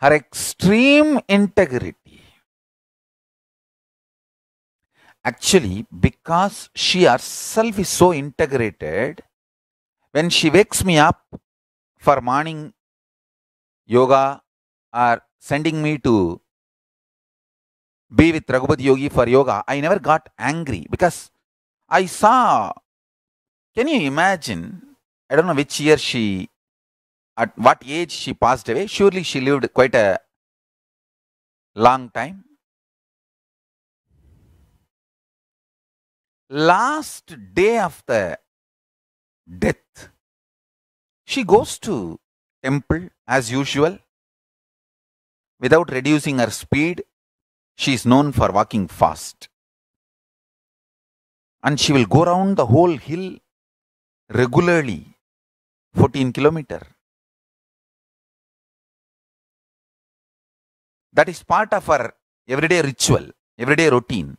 her extreme integrity. Actually, because she herself is so integrated, when she wakes me up for morning yoga or sending me to be with Raghupat Yogi for yoga, I never got angry because I saw. Can you imagine? I don't know which year she at what age she passed away, surely she lived quite a long time. Last day of the death, she goes to temple as usual. Without reducing her speed, she is known for walking fast. And she will go round the whole hill regularly, 14 kilometer That is part of her everyday ritual, everyday routine.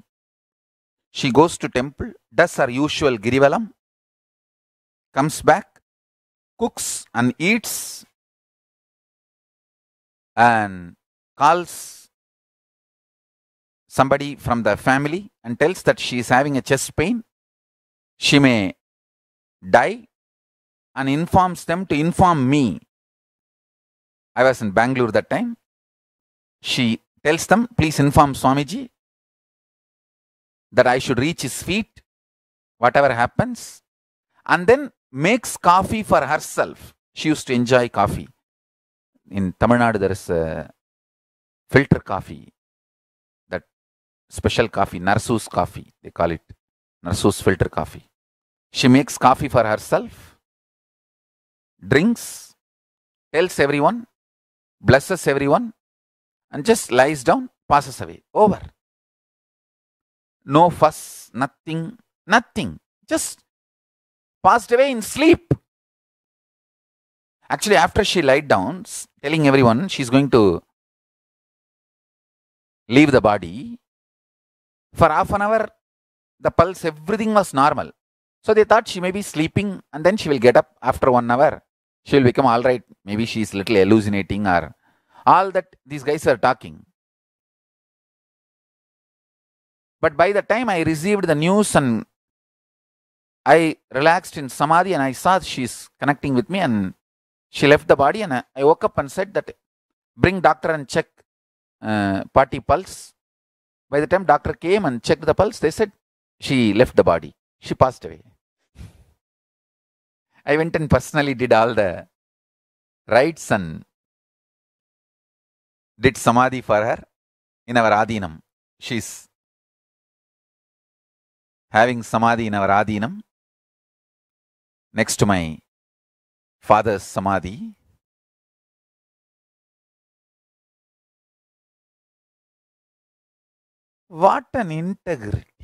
She goes to temple, does her usual girivalam, comes back, cooks and eats, and calls somebody from the family and tells that she is having a chest pain. She may die and informs them to inform me. I was in Bangalore that time. She tells them, please inform Swamiji that I should reach his feet, whatever happens. And then makes coffee for herself. She used to enjoy coffee. In Tamil Nadu, there is a filter coffee, that special coffee, Narsus coffee, they call it Narsus filter coffee. She makes coffee for herself, drinks, tells everyone, blesses everyone, and just lies down, passes away. Over. No fuss, nothing, nothing. Just passed away in sleep. Actually, after she lied down, telling everyone she's going to leave the body, for half an hour, the pulse, everything was normal. So they thought she may be sleeping and then she will get up after one hour. She will become alright. Maybe she is little hallucinating or all that these guys are talking. But by the time I received the news and I relaxed in samadhi and I saw she's connecting with me and she left the body and I, I woke up and said that bring doctor and check uh, party pulse. By the time doctor came and checked the pulse, they said she left the body. She passed away. I went and personally did all the rites and did samadhi for her in our adinam. is having samadhi in our adinam next to my father's samadhi. What an integral